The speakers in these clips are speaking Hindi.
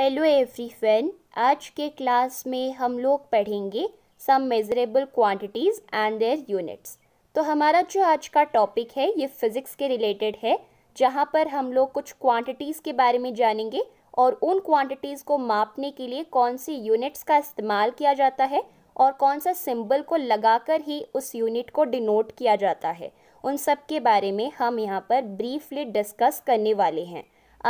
हेलो एवरीवन आज के क्लास में हम लोग पढ़ेंगे some measurable quantities and their units तो हमारा जो आज का टॉपिक है ये फिज़िक्स के रिलेटेड है जहाँ पर हम लोग कुछ क्वांटिटीज़ के बारे में जानेंगे और उन क्वांटिटीज़ को मापने के लिए कौन सी यूनिट्स का इस्तेमाल किया जाता है और कौन सा सिंबल को लगाकर ही उस यूनिट को डिनोट किया जाता है उन सब के बारे में हम यहाँ पर ब्रीफली डिस्कस करने वाले हैं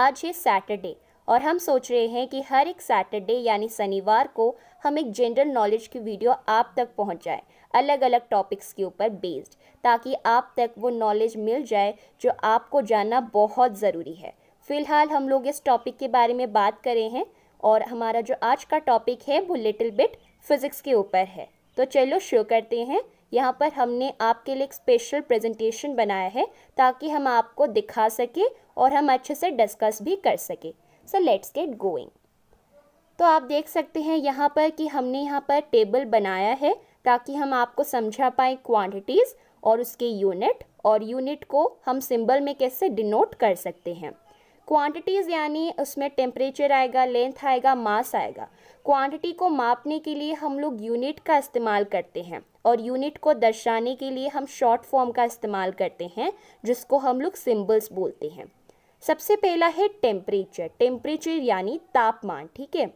आज है सैटरडे और हम सोच रहे हैं कि हर एक सैटरडे यानी शनिवार को हम एक जनरल नॉलेज की वीडियो आप तक पहुंच जाए अलग अलग टॉपिक्स के ऊपर बेस्ड ताकि आप तक वो नॉलेज मिल जाए जो आपको जानना बहुत ज़रूरी है फ़िलहाल हम लोग इस टॉपिक के बारे में बात करें हैं और हमारा जो आज का टॉपिक है वो लिटिल बिट फिज़िक्स के ऊपर है तो चलो शुरू करते हैं यहाँ पर हमने आपके लिए एक स्पेशल प्रेजेंटेशन बनाया है ताकि हम आपको दिखा सकें और हम अच्छे से डिस्कस भी कर सकें सो लेट्स गेट गोइंग तो आप देख सकते हैं यहाँ पर कि हमने यहाँ पर टेबल बनाया है ताकि हम आपको समझा पाए क्वांटिटीज़ और उसके यूनिट और यूनिट को हम सिंबल में कैसे डिनोट कर सकते हैं क्वांटिटीज़ यानी उसमें टेम्परेचर आएगा लेंथ आएगा मास आएगा क्वांटिटी को मापने के लिए हम लोग यूनिट का इस्तेमाल करते हैं और यूनिट को दर्शाने के लिए हम शॉर्ट फॉर्म का इस्तेमाल करते हैं जिसको हम लोग सिम्बल्स बोलते हैं सबसे पहला है टेम्परेचर टेम्परेचर यानी तापमान ठीक है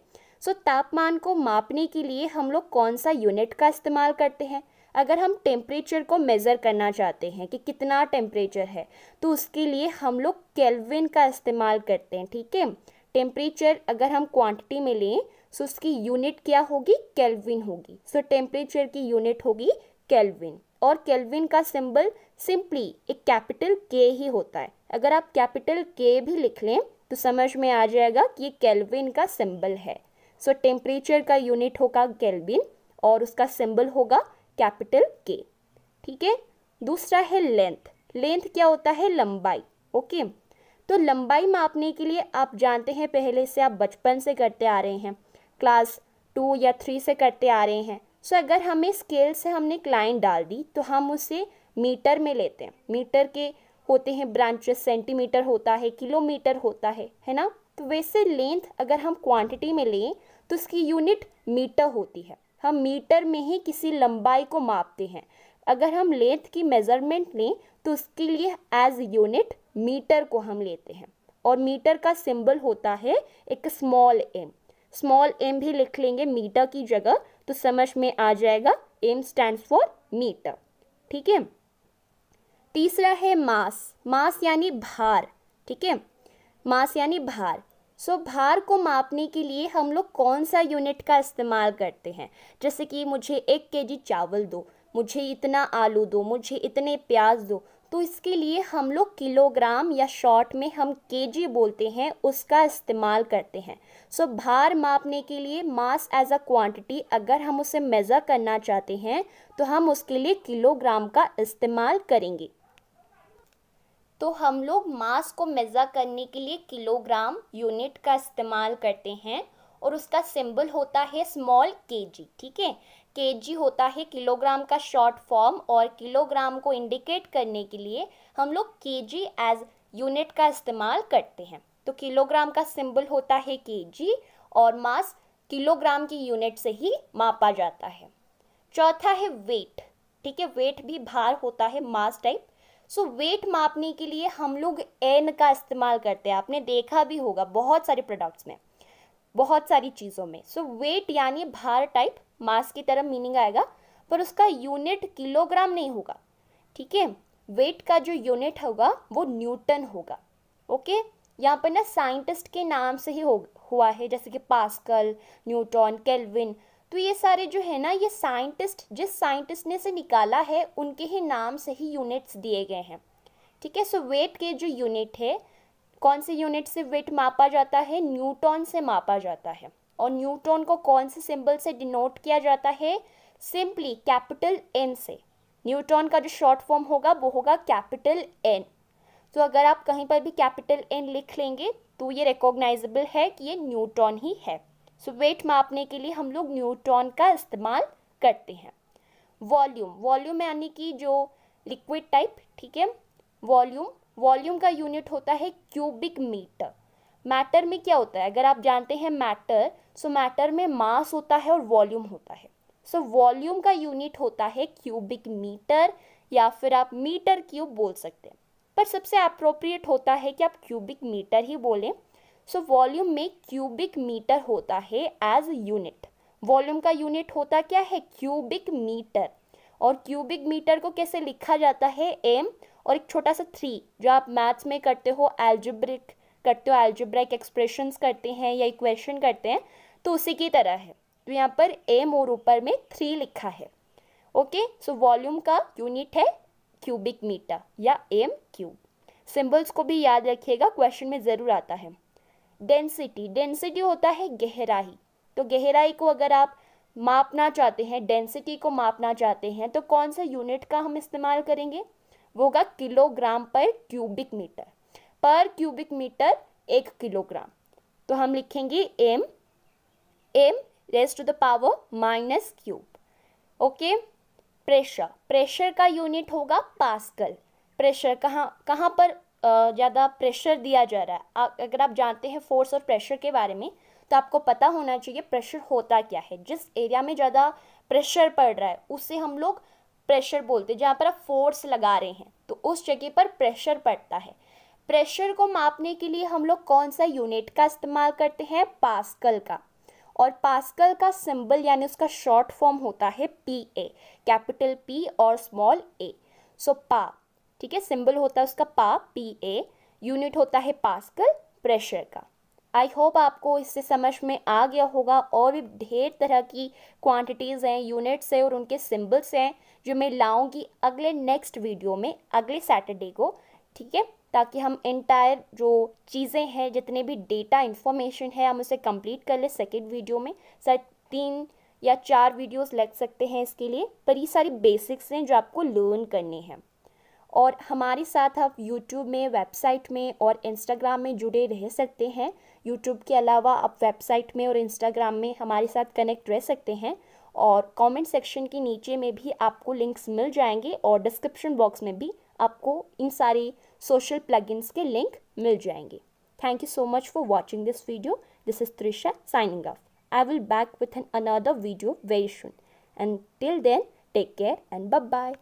सो तापमान को मापने के लिए हम लोग कौन सा यूनिट का इस्तेमाल करते हैं अगर हम टेम्परेचर को मेज़र करना चाहते हैं कि कितना टेम्परेचर है तो उसके लिए हम लोग केल्विन का इस्तेमाल करते हैं ठीक है टेम्परेचर अगर हम क्वांटिटी में लें सो उसकी यूनिट क्या होगी केल्विन होगी सो टेम्परेचर की यूनिट होगी केल्विन और केल्विन का सिंबल सिंपली एक कैपिटल के ही होता है अगर आप कैपिटल के भी लिख लें तो समझ में आ जाएगा कि ये केल्विन का सिंबल है सो so, टेम्परेचर का यूनिट होगा केल्विन और उसका सिंबल होगा कैपिटल के ठीक है दूसरा है लेंथ लेंथ क्या होता है लंबाई ओके तो लंबाई मापने के लिए आप जानते हैं पहले से आप बचपन से करते आ रहे हैं क्लास टू या थ्री से करते आ रहे हैं सो so, अगर हमें स्केल से हमने क्लाइन डाल दी तो हम उसे मीटर में लेते हैं मीटर के होते हैं ब्रांचेस सेंटीमीटर होता है किलोमीटर होता है है ना तो वैसे लेंथ अगर हम क्वांटिटी में लें तो उसकी यूनिट मीटर होती है हम मीटर में ही किसी लंबाई को मापते हैं अगर हम लेंथ की मेज़रमेंट लें तो उसके लिए एज यूनिट मीटर को हम लेते हैं और मीटर का सिंबल होता है एक स्मॉल एम स्मॉल एम भी लिख लेंगे मीटर की जगह तो समझ में आ जाएगा एम स्टैंड फॉर मीटर ठीक है तीसरा है मास मास यानी भार ठीक है मास यानी भार सो so, भार को मापने के लिए हम लोग कौन सा यूनिट का इस्तेमाल करते हैं जैसे कि मुझे एक के जी चावल दो मुझे इतना आलू दो मुझे इतने प्याज दो तो इसके लिए हम लोग किलोग्राम या शॉर्ट में हम केजी बोलते हैं उसका इस्तेमाल करते हैं सो so, भार मापने के लिए मास एज अ क्वांटिटी अगर हम उसे मेज़र करना चाहते हैं तो हम उसके लिए किलोग्राम का इस्तेमाल करेंगे तो हम लोग मास को मेज़र करने के लिए किलोग्राम यूनिट का इस्तेमाल करते हैं और उसका सिंबल होता है स्मॉल के जी ठीक है के जी होता है किलोग्राम का शॉर्ट फॉर्म और किलोग्राम को इंडिकेट करने के लिए हम लोग के जी एज यूनिट का इस्तेमाल करते हैं तो किलोग्राम का सिंबल होता है के जी और मास किलोग्राम की यूनिट से ही मापा जाता है चौथा है वेट ठीक है वेट भी भार होता है मास टाइप सो वेट मापने के लिए हम लोग एन का इस्तेमाल करते हैं आपने देखा भी होगा बहुत सारे प्रोडक्ट्स में बहुत सारी चीज़ों में सो वेट यानी भार टाइप मास की तरह मीनिंग आएगा पर उसका यूनिट किलोग्राम नहीं होगा ठीक है वेट का जो यूनिट होगा वो न्यूटन होगा ओके यहाँ पर ना साइंटिस्ट के नाम से ही हो हुआ है जैसे कि पास्कल न्यूटन केल्विन तो ये सारे जो है ना ये साइंटिस्ट जिस साइंटिस्ट ने से निकाला है उनके ही नाम से ही यूनिट्स दिए गए हैं ठीक है सो वेट के जो यूनिट है कौन से यूनिट से वेट मापा जाता है न्यूटॉन से मापा जाता है और न्यूटॉन को कौन से सिंबल से डिनोट किया जाता है सिंपली कैपिटल एन से न्यूटॉन का जो शॉर्ट फॉर्म होगा वो होगा कैपिटल एन तो अगर आप कहीं पर भी कैपिटल एन लिख लेंगे तो ये रिकॉग्नाइजेबल है कि ये न्यूटॉन ही है सो वेट मापने के लिए हम लोग न्यूट्रॉन का इस्तेमाल करते हैं वॉल्यूम वॉल्यूम यानी कि जो लिक्विड टाइप ठीक है वॉल्यूम वॉल्यूम का यूनिट होता है क्यूबिक मीटर मैटर में क्या होता है अगर आप जानते हैं मैटर सो मैटर में मास होता है और वॉल्यूम होता है सो so, वॉल्यूम का यूनिट होता है क्यूबिक मीटर या फिर आप मीटर क्यूब बोल सकते हैं पर सबसे अप्रोप्रिएट होता है कि आप क्यूबिक मीटर ही बोलें सो वॉल्यूम में क्यूबिक मीटर होता है एज यूनिट वॉल्यूम का यूनिट होता क्या है क्यूबिक मीटर और क्यूबिक मीटर को कैसे लिखा जाता है एम और एक छोटा सा थ्री जो आप मैथ्स में करते हो एल्जिब्रिक करते हो एल्जिब्रिक एक्सप्रेशन करते हैं या इक्वेशन करते हैं तो उसी की तरह है तो यहाँ पर एम और ऊपर में थ्री लिखा है ओके सो वॉल्यूम का यूनिट है क्यूबिक मीटर या एम क्यूब सिंबल्स को भी याद रखिएगा क्वेश्चन में ज़रूर आता है डेंसिटी डेंसिटी होता है गहराई तो गहराई को अगर आप मापना चाहते हैं डेंसिटी को मापना चाहते हैं तो कौन सा यूनिट का हम इस्तेमाल करेंगे वो होगा किलोग्राम पर क्यूबिक मीटर पर क्यूबिक मीटर एक किलोग्राम तो हम लिखेंगे M M raise to the power minus cube okay pressure pressure का यूनिट होगा पास्कल प्रेशर कहाँ कहाँ पर ज़्यादा प्रेशर दिया जा रहा है अगर आप जानते हैं फोर्स और प्रेशर के बारे में तो आपको पता होना चाहिए प्रेशर होता क्या है जिस एरिया में ज़्यादा प्रेशर पड़ रहा है उसे हम लोग प्रेशर बोलते हैं जहाँ पर आप फोर्स लगा रहे हैं तो उस जगह पर प्रेशर पड़ता है प्रेशर को मापने के लिए हम लोग कौन सा यूनिट का इस्तेमाल करते हैं पास्कल का और पास्कल का सिंबल यानी उसका शॉर्ट फॉर्म होता है पी ए कैपिटल पी और स्मॉल ए सो पा ठीक है सिंबल होता है उसका पा पी ए यूनिट होता है पास्कल प्रेशर का आई होप आपको इससे समझ में आ गया होगा और भी ढेर तरह की क्वांटिटीज़ हैं यूनिट्स हैं और उनके सिंबल्स हैं जो मैं लाऊंगी अगले नेक्स्ट वीडियो में अगले सैटरडे को ठीक है ताकि हम इंटायर जो चीज़ें हैं जितने भी डेटा इन्फॉर्मेशन है हम उसे कंप्लीट कर ले सेकेंड वीडियो में सर तीन या चार वीडियोस लग सकते हैं इसके लिए पर ये सारी बेसिक्स हैं जो आपको लर्न करने हैं और हमारे साथ आप यूट्यूब में वेबसाइट में और इंस्टाग्राम में जुड़े रह सकते हैं यूट्यूब के अलावा आप वेबसाइट में और इंस्टाग्राम में हमारे साथ कनेक्ट रह सकते हैं और कमेंट सेक्शन के नीचे में भी आपको लिंक्स मिल जाएंगे और डिस्क्रिप्शन बॉक्स में भी आपको इन सारे सोशल प्लगइन्स के लिंक मिल जाएंगे thank you so much for watching this video this is Trisha signing off I will back with an another video very soon and till then take care and bye bye